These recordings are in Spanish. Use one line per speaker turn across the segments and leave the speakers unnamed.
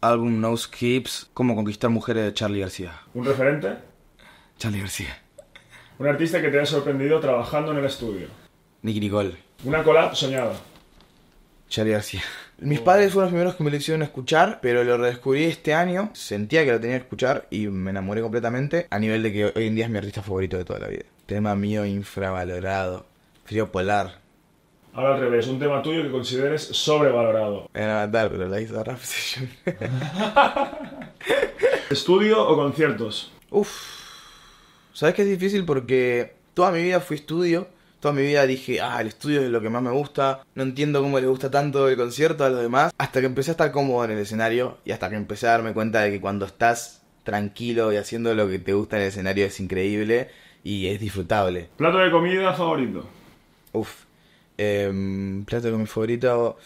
álbum No Skips, Cómo conquistar mujeres de Charlie García.
¿Un referente?
Charlie García.
¿Un artista que te haya sorprendido trabajando en el estudio? Nicky Nicole. ¿Una collab soñada?
Charlie García. Mis padres fueron los primeros que me lo hicieron escuchar, pero lo redescubrí este año. Sentía que lo tenía que escuchar y me enamoré completamente. A nivel de que hoy en día es mi artista favorito de toda la vida. Tema mío infravalorado. Frío polar.
Ahora al revés, un tema tuyo que consideres sobrevalorado. En pero la
¿Estudio o conciertos? Uf. ¿Sabes que es difícil? Porque toda mi vida fui estudio. Toda mi vida dije, ah, el estudio es lo que más me gusta. No entiendo cómo le gusta tanto el concierto a los demás. Hasta que empecé a estar cómodo en el escenario y hasta que empecé a darme cuenta de que cuando estás tranquilo y haciendo lo que te gusta en el escenario es increíble y es disfrutable. ¿Plato de comida favorito? Uf, eh, plato mi favorito.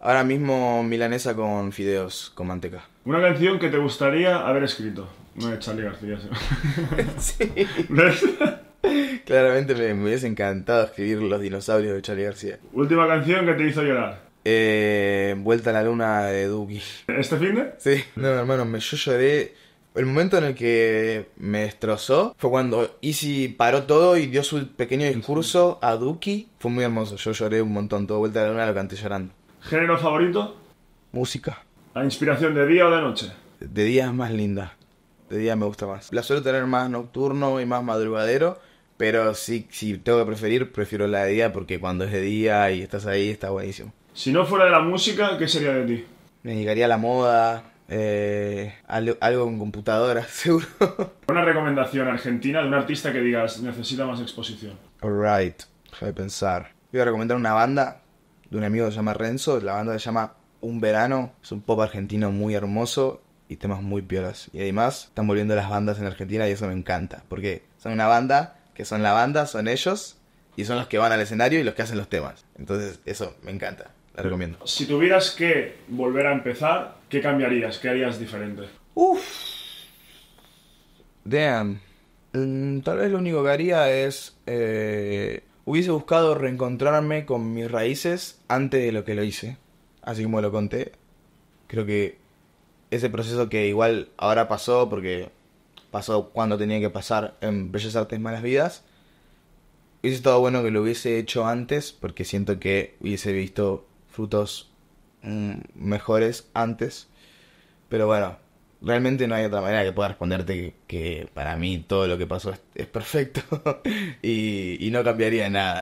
Ahora mismo milanesa con fideos, con manteca.
Una canción que te gustaría haber escrito. No de Charlie García. Sí.
Claramente me, hubiese encantado escribir Los dinosaurios de Charlie García. Última canción que te hizo llorar. Eh, Vuelta a la luna de Duki. ¿Este fin de? Sí. No, hermano, me, yo lloré el momento en el que me destrozó fue cuando Easy paró todo y dio su pequeño discurso a Duki. Fue muy hermoso, yo lloré un montón, todo vuelta de la luna lo canté llorando.
¿Género favorito? Música. ¿La inspiración de
día o de noche? De día es más linda, de día me gusta más. La suelo tener más nocturno y más madrugadero, pero si tengo que preferir, prefiero la de día porque cuando es de día y estás ahí está buenísimo. Si no fuera de la música, ¿qué sería de ti? Me dedicaría la moda, eh, algo en computadora, seguro. Una recomendación argentina de
un artista que digas, necesita más exposición.
Alright, déjame pensar. Voy a recomendar una banda de un amigo que se llama Renzo. La banda se llama Un Verano. Es un pop argentino muy hermoso y temas muy piolas. Y además están volviendo las bandas en Argentina y eso me encanta. Porque son una banda, que son la banda, son ellos y son los que van al escenario y los que hacen los temas. Entonces eso me encanta recomiendo.
Si tuvieras que volver a empezar,
¿qué cambiarías?
¿Qué harías diferente?
Uf. Damn. Mm, tal vez lo único que haría es. Eh, hubiese buscado reencontrarme con mis raíces antes de lo que lo hice. Así como lo conté. Creo que ese proceso que igual ahora pasó, porque pasó cuando tenía que pasar en Bellas Artes Malas Vidas. Hubiese estado bueno que lo hubiese hecho antes, porque siento que hubiese visto frutos mm, mejores antes. Pero bueno, realmente no hay otra manera que pueda responderte que, para mí todo lo que pasó es, perfecto y, y no cambiaría nada.